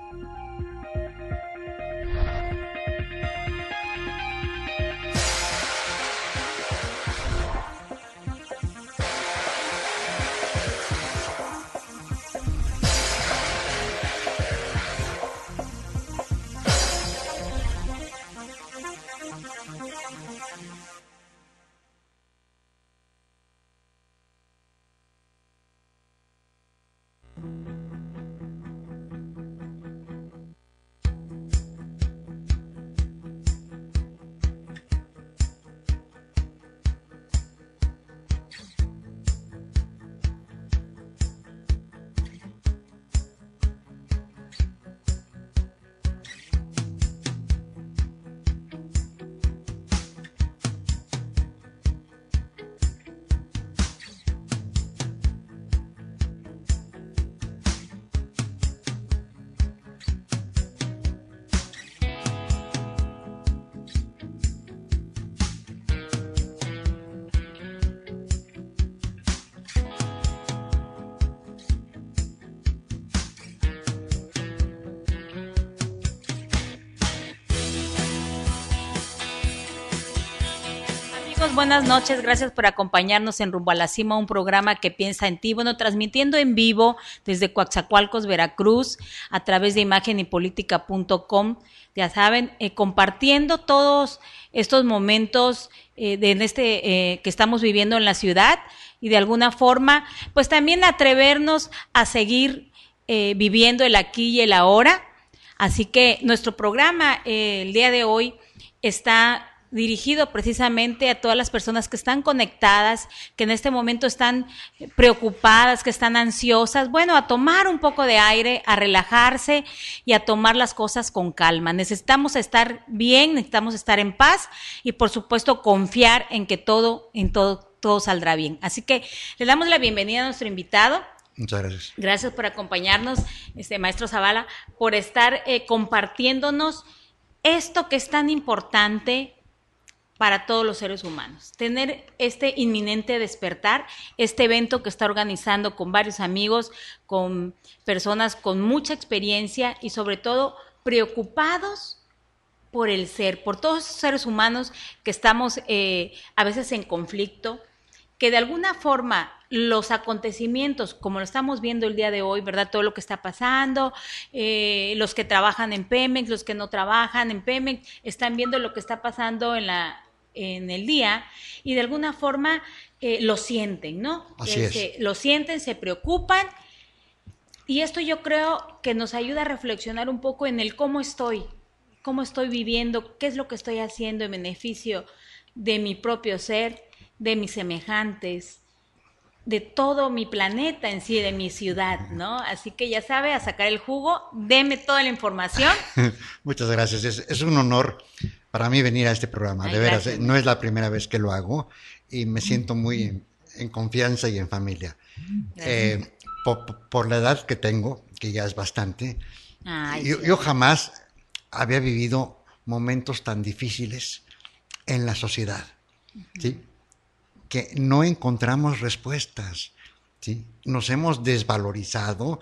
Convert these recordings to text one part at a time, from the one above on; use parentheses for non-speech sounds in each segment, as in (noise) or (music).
Thank you. buenas noches. Gracias por acompañarnos en Rumbo a la Cima, un programa que piensa en ti. Bueno, transmitiendo en vivo desde Coaxacualcos, Veracruz, a través de imagenypolitica.com. Ya saben, eh, compartiendo todos estos momentos eh, de, este, eh, que estamos viviendo en la ciudad y de alguna forma, pues también atrevernos a seguir viviendo el aquí y el ahora. Así que nuestro programa el día de hoy está dirigido precisamente a todas las personas que están conectadas, que en este momento están preocupadas, que están ansiosas, bueno, a tomar un poco de aire, a relajarse y a tomar las cosas con calma. Necesitamos estar bien, necesitamos estar en paz y por supuesto confiar en que todo, en todo, todo saldrá bien. Así que le damos la bienvenida a nuestro invitado. Muchas gracias. Gracias por acompañarnos, este maestro Zavala, por estar eh, compartiéndonos esto que es tan importante para todos los seres humanos. Tener este inminente despertar, este evento que está organizando con varios amigos, con personas con mucha experiencia y sobre todo preocupados por el ser, por todos los seres humanos que estamos eh, a veces en conflicto, que de alguna forma los acontecimientos, como lo estamos viendo el día de hoy, ¿verdad? Todo lo que está pasando, eh, los que trabajan en Pemex, los que no trabajan en Pemex, están viendo lo que está pasando en la en el día y de alguna forma eh, lo sienten, ¿no? Así este, lo sienten, se preocupan y esto yo creo que nos ayuda a reflexionar un poco en el cómo estoy, cómo estoy viviendo, qué es lo que estoy haciendo en beneficio de mi propio ser, de mis semejantes, de todo mi planeta en sí, de mi ciudad, ¿no? Así que ya sabe, a sacar el jugo, deme toda la información. (laughs) Muchas gracias, es, un honor para mí venir a este programa, de veras, eh, no es la primera vez que lo hago y me siento muy en, confianza y en familia. Eh, por, la edad que tengo, que ya es bastante, yo, yo jamás había vivido momentos tan difíciles en la sociedad. ¿sí? no encontramos respuestas. ¿sí? Nos hemos desvalorizado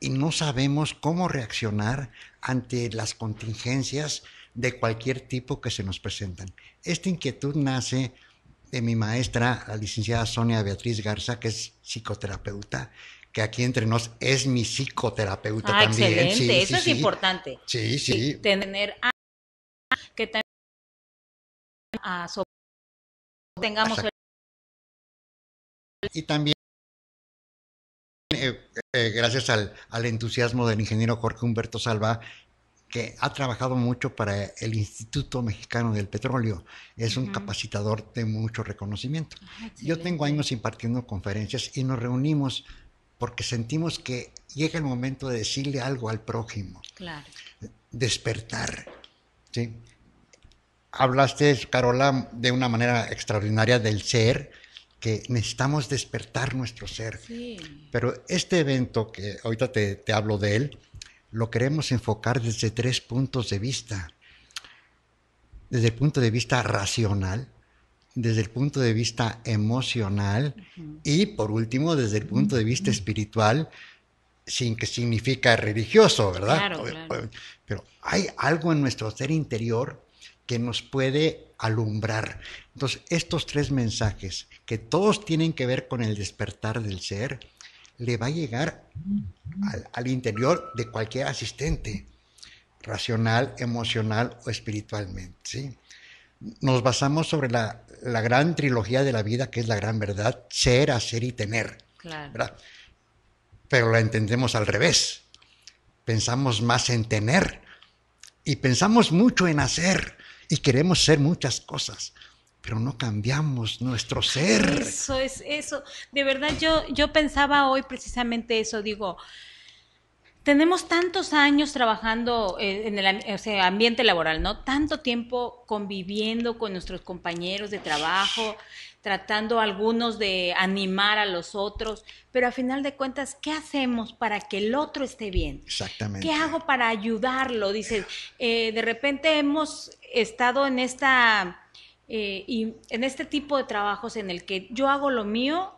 y, no sabemos cómo reaccionar ante las contingencias de cualquier tipo que se nos presentan. Esta inquietud nace de mi maestra, la licenciada Sonia Beatriz Garza, que es psicoterapeuta, que aquí entre nos es mi psicoterapeuta ah, también. Excelente, eso es importante. Sí, sí. tener a, que también tengamos el y también eh, eh, gracias al, entusiasmo del ingeniero Jorge Humberto Salva, que ha trabajado mucho para el Instituto Mexicano del Petróleo. Es un capacitador de mucho reconocimiento. Ah, Yo tengo años impartiendo conferencias y nos reunimos porque sentimos que llega el momento de decirle algo al prójimo. Claro. Despertar. Hablaste, Carola, de una manera extraordinaria del ser, que necesitamos despertar nuestro ser. Pero este evento, que ahorita te, hablo de él, lo queremos enfocar desde tres puntos de vista. Desde el punto de vista racional, desde el punto de vista emocional y por último desde el punto de vista espiritual, sin que significa religioso, ¿verdad? Pero hay algo en nuestro ser interior que nos puede alumbrar. Entonces, estos tres mensajes que todos tienen que ver con el despertar del ser, le va a llegar al, interior de cualquier asistente, racional, emocional o espiritualmente. Nos basamos sobre la, gran trilogía de la vida, que es la gran verdad, ser, hacer y tener. Pero la entendemos al revés. Pensamos más en tener y pensamos mucho en hacer y queremos ser muchas cosas pero no cambiamos nuestro ser. Eso es eso. De verdad yo, yo pensaba hoy precisamente eso, digo, tenemos tantos años trabajando en el ambiente laboral, ¿no? Tanto tiempo conviviendo con nuestros compañeros de trabajo, tratando algunos de animar a los otros, pero a final de cuentas, ¿qué hacemos para que el otro esté bien? Exactamente. ¿Qué hago para ayudarlo? Dice, eh, de repente hemos estado en esta eh, y en este tipo de trabajos en el que yo hago lo mío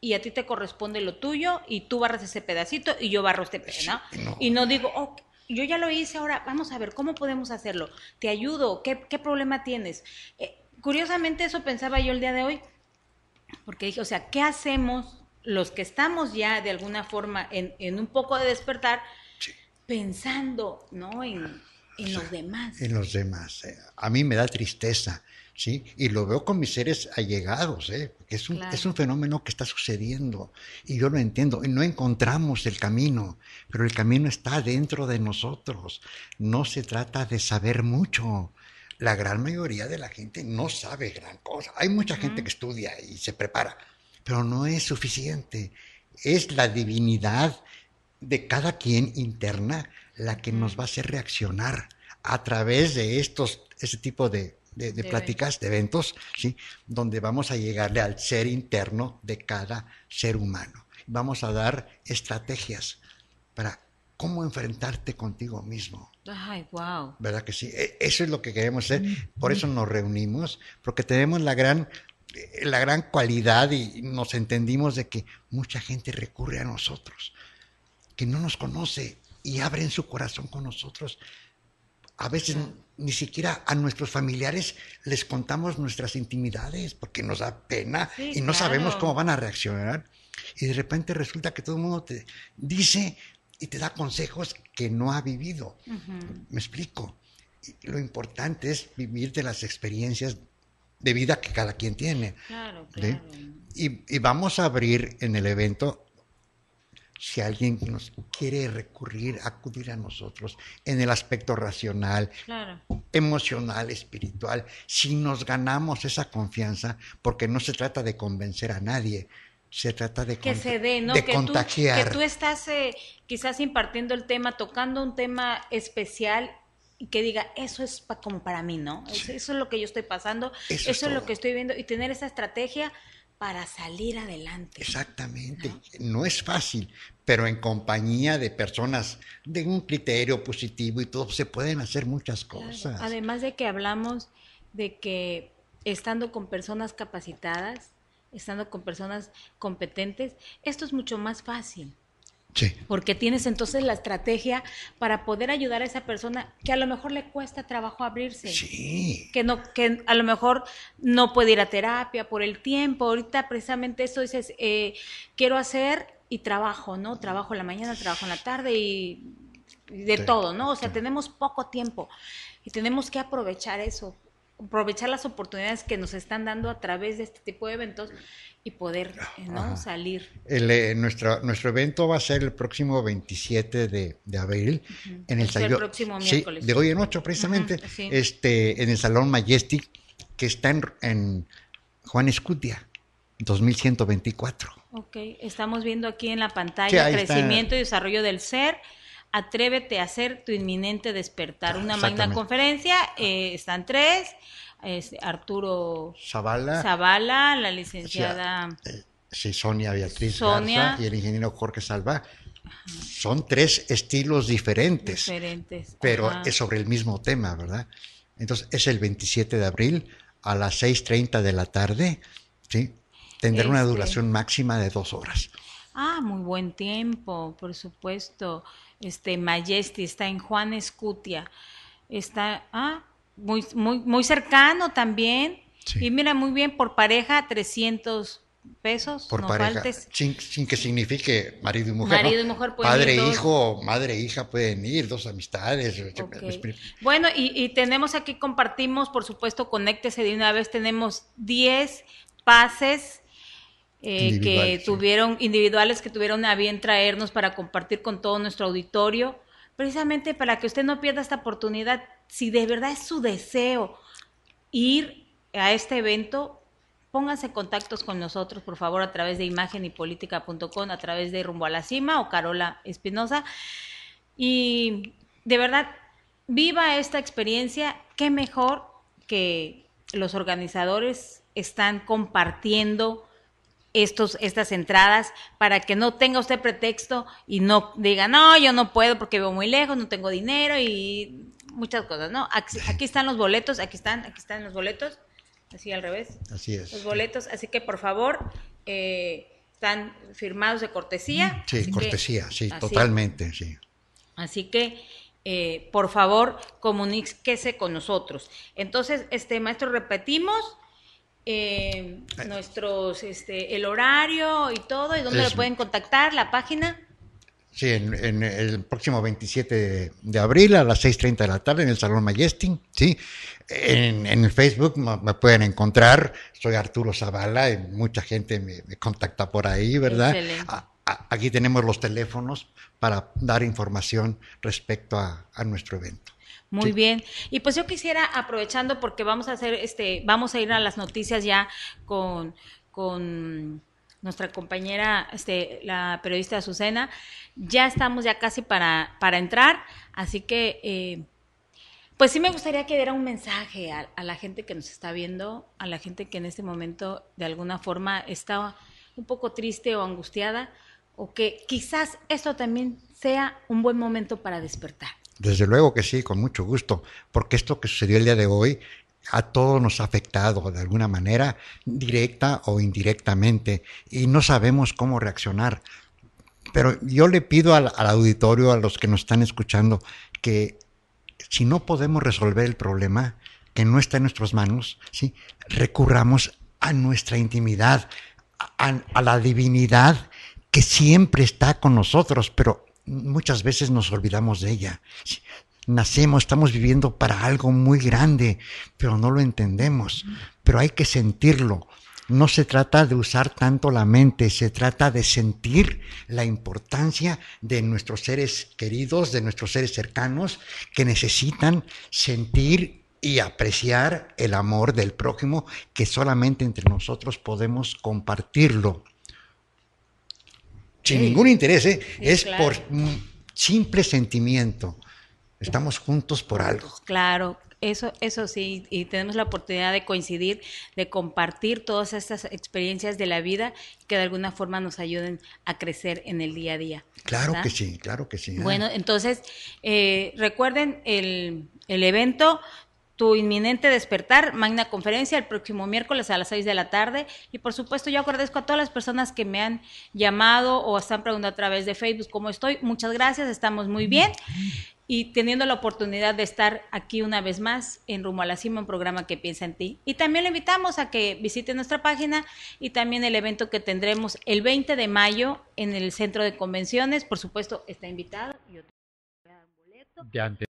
y a ti te corresponde lo tuyo y tú barras ese pedacito y yo barro este pedacito, Y no digo, oh, yo ya lo hice, ahora vamos a ver cómo podemos hacerlo. Te ayudo, ¿qué, problema tienes? Eh, curiosamente eso pensaba yo el día de hoy, porque dije, o sea, ¿qué hacemos los que estamos ya de alguna forma en, un poco de despertar pensando, ¿no? En, los demás. En los demás. Eh. A mí me da tristeza y lo veo con mis seres allegados, ¿eh? es un, fenómeno que está sucediendo y yo lo entiendo. no encontramos el camino, pero el camino está dentro de nosotros. No se trata de saber mucho. La gran mayoría de la gente no sabe gran cosa. Hay mucha gente que estudia y se prepara, pero no es suficiente. Es la divinidad de cada quien interna la que nos va a hacer reaccionar a través de estos, ese tipo de de, pláticas, de eventos, ¿sí? donde vamos a llegarle al ser interno de cada ser humano. Vamos a dar estrategias para cómo enfrentarte contigo mismo. Ay, wow. ¿Verdad que sí? E, eso es lo que queremos hacer. Por eso nos reunimos, porque tenemos la gran eh, la gran cualidad y nos entendimos de que mucha gente recurre a nosotros, que no nos conoce y abren su corazón con nosotros. A veces ni siquiera a nuestros familiares les contamos nuestras intimidades porque nos da pena y no sabemos cómo van a reaccionar. Y de repente resulta que todo el mundo te dice y te da consejos que no ha vivido. Me explico. lo importante es vivir de las experiencias de vida que cada quien tiene. Claro, y, vamos a abrir en el evento si alguien nos quiere recurrir, acudir a nosotros en el aspecto racional, emocional, espiritual, si nos ganamos esa confianza, porque no se trata de convencer a nadie, se trata de, que se dé, ¿no? de contagiar. que tú estás eh, quizás impartiendo el tema, tocando un tema especial y que diga, eso es como para mí, ¿no? Eso, es lo que yo estoy pasando, eso, es, lo que estoy viendo y tener esa estrategia para salir adelante. Exactamente, ¿no? es fácil, pero en compañía de personas de un criterio positivo y todo, se pueden hacer muchas cosas. Además de que hablamos de que estando con personas capacitadas, estando con personas competentes, esto es mucho más fácil. Porque tienes entonces la estrategia para poder ayudar a esa persona que a lo mejor le cuesta trabajo abrirse. Que, no, que a lo mejor no puede ir a terapia por el tiempo. Ahorita precisamente eso dices, eh, quiero hacer y trabajo, ¿no? Trabajo en la mañana, trabajo en la tarde y de todo, ¿no? O sea, tenemos poco tiempo y tenemos que aprovechar eso aprovechar las oportunidades que nos están dando a través de este tipo de eventos y poder eh, ¿no? salir. Eh, nuestro, nuestro evento va a ser el próximo 27 de, abril en el, salón. próximo de hoy en ocho precisamente, este, en el Salón Majestic, que está en, en Juan Escutia. 2124. Ok, estamos viendo aquí en la pantalla crecimiento y desarrollo del ser, Atrévete a hacer tu inminente despertar. Ah, una magna conferencia, ah. eh, están tres, Arturo Zavala, la licenciada... Eh, Sonia Beatriz y el ingeniero Jorge Salva. Son tres estilos diferentes, pero es sobre el mismo tema, ¿verdad? Entonces es el 27 de abril a las 6.30 de la tarde, ¿sí? Tendrá una este duración máxima de dos horas. Ah, muy buen tiempo, por supuesto este, Mayesti, está en Juan Escutia, está ah, muy, muy, muy cercano también. Y mira, muy bien, por pareja, 300 pesos, por pareja, Sin, que signifique marido y mujer. Marido y Padre, e hijo, madre, hija pueden ir, dos amistades. Bueno, y, y, tenemos aquí, compartimos, por supuesto, conéctese de una vez, tenemos 10 pases eh, que tuvieron, individuales que tuvieron a bien traernos para compartir con todo nuestro auditorio, precisamente para que usted no pierda esta oportunidad, si de verdad es su deseo ir a este evento, pónganse en contactos con nosotros, por favor, a través de imagenypolitica.com, a través de Rumbo a la Cima o Carola Espinosa. Y de verdad, viva esta experiencia, qué mejor que los organizadores están compartiendo estos, estas entradas para que no tenga usted pretexto y no diga, no, yo no puedo porque vivo muy lejos, no tengo dinero y muchas cosas, ¿no? Aquí, están los boletos, aquí están, aquí están los boletos, así al revés. Así es. Los boletos, así que por favor, eh, están firmados de cortesía. Mm, sí, cortesía, sí, totalmente, sí. Así que... Eh, por favor, comuníquese con nosotros. Entonces, este maestro, repetimos, eh, nuestros, este, el horario y todo, y dónde lo pueden contactar, la página. Sí, en, el próximo 27 de, abril a las 6.30 de la tarde en el Salón Majestic, ¿sí? En, el Facebook me, pueden encontrar, soy Arturo Zavala y mucha gente me, contacta por ahí, ¿verdad? aquí tenemos los teléfonos para dar información respecto a nuestro evento. Muy bien. Y pues yo quisiera, aprovechando, porque vamos a hacer, este, vamos a ir a las noticias ya con, con nuestra compañera, este, la periodista Azucena. Ya estamos ya casi para, para entrar, así que eh, pues sí me gustaría que diera un mensaje a, a, la gente que nos está viendo, a la gente que en este momento de alguna forma está un poco triste o angustiada, o que quizás esto también sea un buen momento para despertar. Desde luego que sí, con mucho gusto, porque esto que sucedió el día de hoy a todos nos ha afectado de alguna manera, directa o indirectamente, y no sabemos cómo reaccionar. Pero yo le pido al, auditorio, a los que nos están escuchando, que si no podemos resolver el problema, que no está en nuestras manos, recurramos a nuestra intimidad, a, a, la divinidad que siempre está con nosotros, pero muchas veces nos olvidamos de ella. Nacemos, estamos viviendo para algo muy grande, pero no lo entendemos. Pero hay que sentirlo. No se trata de usar tanto la mente, se trata de sentir la importancia de nuestros seres queridos, de nuestros seres cercanos, que necesitan sentir y apreciar el amor del prójimo que solamente entre nosotros podemos compartirlo sin ningún interés, ¿eh? es por simple sentimiento. Estamos juntos por algo. Claro, eso, eso sí, y tenemos la oportunidad de coincidir, de compartir todas estas experiencias de la vida que de alguna forma nos ayuden a crecer en el día a día. Claro que sí, claro que sí. ¿eh? Bueno, entonces, eh, recuerden el, el evento tu inminente despertar, magna conferencia el próximo miércoles a las 6 de la tarde. Y por supuesto, yo agradezco a todas las personas que me han llamado o están preguntando a través de Facebook cómo estoy. Muchas gracias, estamos muy bien. Y teniendo la oportunidad de estar aquí una vez más en Rumo a la Cima, un programa que piensa en ti. Y también le invitamos a que visite nuestra página y también el evento que tendremos el 20 de mayo en el Centro de Convenciones. Por supuesto, está invitado. boleto. antes.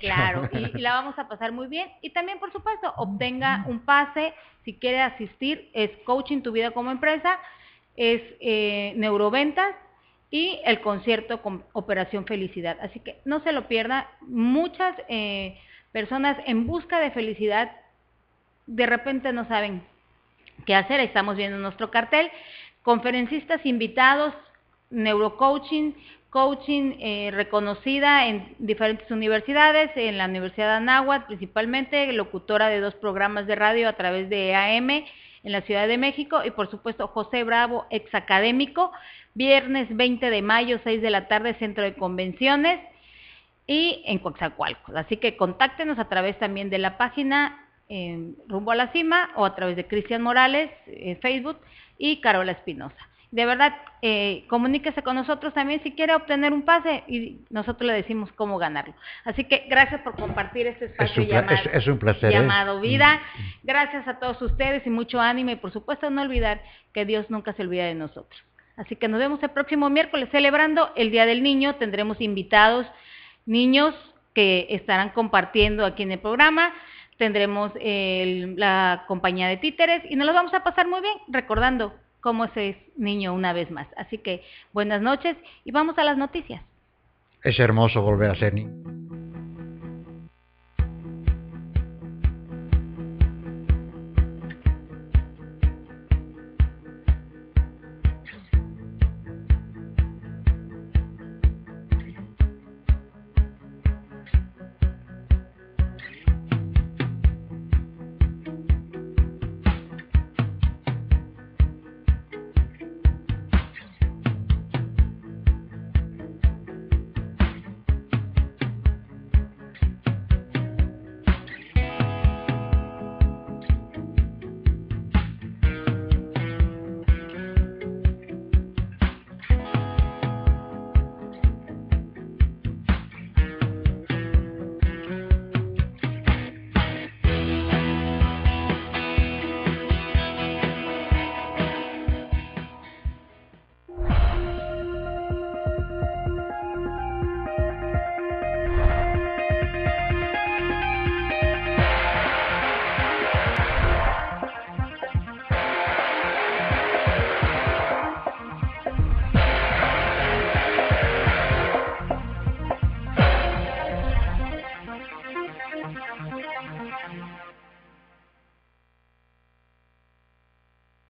Claro, (laughs) y, la vamos a pasar muy bien. Y también, por supuesto, obtenga un pase si quiere asistir. Es Coaching Tu Vida como Empresa, es eh, Neuroventas y el concierto con Operación Felicidad. Así que no se lo pierda. Muchas eh, personas en busca de felicidad de repente no saben qué hacer. Estamos viendo nuestro cartel. Conferencistas invitados, neurocoaching, coaching eh, reconocida en diferentes universidades, en la Universidad de Anáhuac principalmente, locutora de dos programas de radio a través de AM en la Ciudad de México y por supuesto José Bravo, ex académico, viernes 20 de mayo, 6 de la tarde, Centro de Convenciones y en Coaxacualcos. Así que contáctenos a través también de la página eh, Rumbo a la Cima o a través de Cristian Morales, en eh, Facebook y Carola Espinosa de verdad, eh, comuníquese con nosotros también si quiere obtener un pase y nosotros le decimos cómo ganarlo. Así que gracias por compartir este espacio es ¿eh? llamado, mm. vida. Gracias a todos ustedes y mucho ánimo y por supuesto no olvidar que Dios nunca se olvida de nosotros. Así que nos vemos el próximo miércoles celebrando el Día del Niño. Tendremos invitados, niños que estarán compartiendo aquí en el programa tendremos la compañía de títeres y nos los vamos a pasar muy bien recordando cómo se es niño una vez más. Así que buenas noches y vamos a las noticias. Es hermoso volver a ser niño.